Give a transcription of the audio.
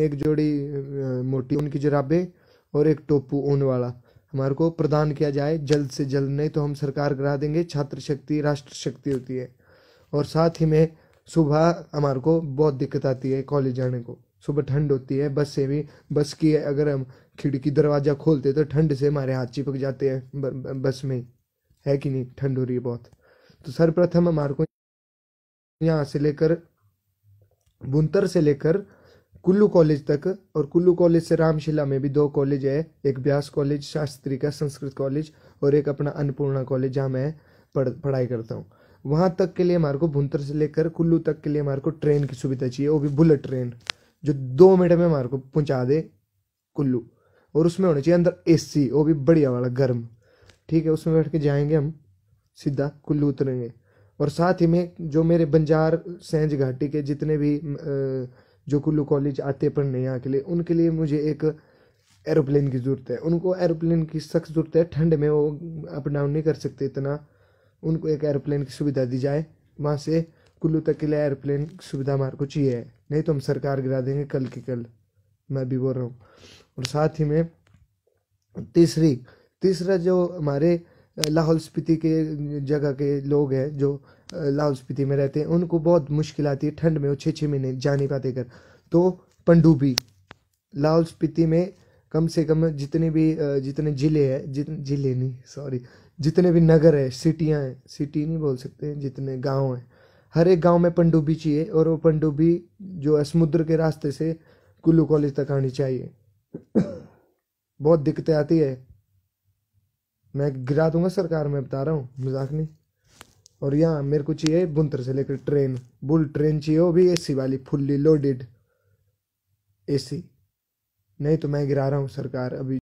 एक जोड़ी मोटी ऊन की जराबे और एक टोपू ऊन वाला हमारे को प्रदान किया जाए जल्द से जल्द नहीं तो हम सरकार करा देंगे छात्र शक्ति राष्ट्र शक्ति होती है और साथ ही में सुबह हमारे को बहुत दिक्कत आती है कॉलेज जाने को सुबह ठंड होती है बस से भी बस की अगर हम खिड़की दरवाज़ा खोलते तो ठंड से हमारे हाथ चिपक जाते हैं बस में है कि नहीं ठंड हो रही है बहुत तो सर्वप्रथम हमारे को यहाँ से लेकर बुनतर से लेकर कुल्लू कॉलेज तक और कुल्लू कॉलेज से रामशिला में भी दो कॉलेज है एक ब्यास कॉलेज शास्त्री का संस्कृत कॉलेज और एक अपना अन्नपूर्णा कॉलेज जहाँ मैं पढ़ पढ़ाई करता हूँ वहाँ तक के लिए हमारे को भुंतर से लेकर कुल्लू तक के लिए हमारे को ट्रेन की सुविधा चाहिए वो भी बुलेट ट्रेन जो दो मिनट में हमारे को पहुँचा दे कुल्लू और उसमें होना चाहिए अंदर सी वो भी बढ़िया वाला गर्म ठीक है उसमें बैठ के जाएंगे हम सीधा कुल्लू उतरेंगे और साथ ही में जो मेरे बंजार सेंज घाटी के जितने भी आ, जो कुल्लू कॉलेज आते पढ़ने यहाँ के लिए उनके लिए मुझे एक एरोप्लेन की ज़रूरत है उनको एरोप्लेन की सख्त ज़रूरत है ठंड में वो अप डाउन नहीं कर सकते इतना उनको एक एरोप्लेन की सुविधा दी जाए वहाँ से कुल्लू तक के लिए एरोप्लेन की सुविधा हमारे को चाहिए नहीं तो हम सरकार गिरा देंगे कल के कल मैं भी बोल रहा हूँ और साथ ही में तीसरी तीसरा जो हमारे लाहौल स्पीति के जगह के लोग हैं जो लाहौल स्पीति में रहते हैं उनको बहुत मुश्किल आती है ठंड में वो छः छः महीने जा नहीं पाते घर तो पंडुबी लाहौल स्पीति में कम से कम जितने भी जितने ज़िले हैं जितने ज़िले नहीं सॉरी जितने भी नगर है सिटियाँ हैं सिटी नहीं बोल सकते हैं जितने गांव हैं हर एक गांव में पंडुबी चाहिए और वो पंडुबी जो है समुद्र के रास्ते से कुल्लू कॉलेज तक आनी चाहिए बहुत दिक्कतें आती है मैं गिरा दूंगा सरकार मैं बता रहा हूँ मजाक नहीं और यहाँ मेरे को चाहिए बुंतर से लेकर ट्रेन बुल ट्रेन चाहिए वो भी एसी वाली फुल्ली लोडेड एसी नहीं तो मैं गिरा रहा हूँ सरकार अभी